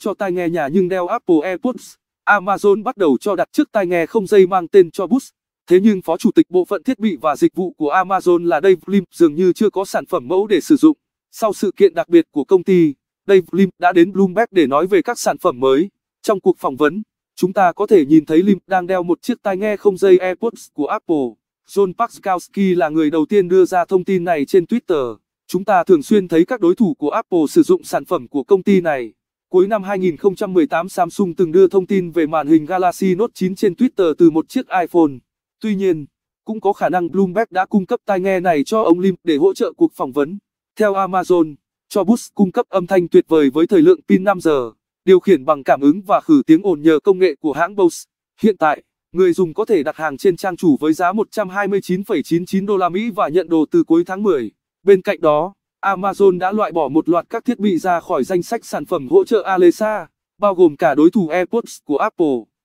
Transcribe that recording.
cho tai nghe nhà nhưng đeo Apple AirPods. Amazon bắt đầu cho đặt trước tai nghe không dây mang tên cho Boost. Thế nhưng Phó Chủ tịch Bộ phận Thiết bị và Dịch vụ của Amazon là Dave Lim dường như chưa có sản phẩm mẫu để sử dụng. Sau sự kiện đặc biệt của công ty, Dave Lim đã đến Bloomberg để nói về các sản phẩm mới. Trong cuộc phỏng vấn, chúng ta có thể nhìn thấy Lim đang đeo một chiếc tai nghe không dây AirPods của Apple. John Paskalski là người đầu tiên đưa ra thông tin này trên Twitter. Chúng ta thường xuyên thấy các đối thủ của Apple sử dụng sản phẩm của công ty này. Cuối năm 2018 Samsung từng đưa thông tin về màn hình Galaxy Note 9 trên Twitter từ một chiếc iPhone. Tuy nhiên, cũng có khả năng Bloomberg đã cung cấp tai nghe này cho ông Lim để hỗ trợ cuộc phỏng vấn. Theo Amazon, cho Boost cung cấp âm thanh tuyệt vời với thời lượng pin 5 giờ, điều khiển bằng cảm ứng và khử tiếng ồn nhờ công nghệ của hãng Bose. Hiện tại, người dùng có thể đặt hàng trên trang chủ với giá 129,99 đô la Mỹ và nhận đồ từ cuối tháng 10. Bên cạnh đó, Amazon đã loại bỏ một loạt các thiết bị ra khỏi danh sách sản phẩm hỗ trợ Alexa, bao gồm cả đối thủ AirPods của Apple.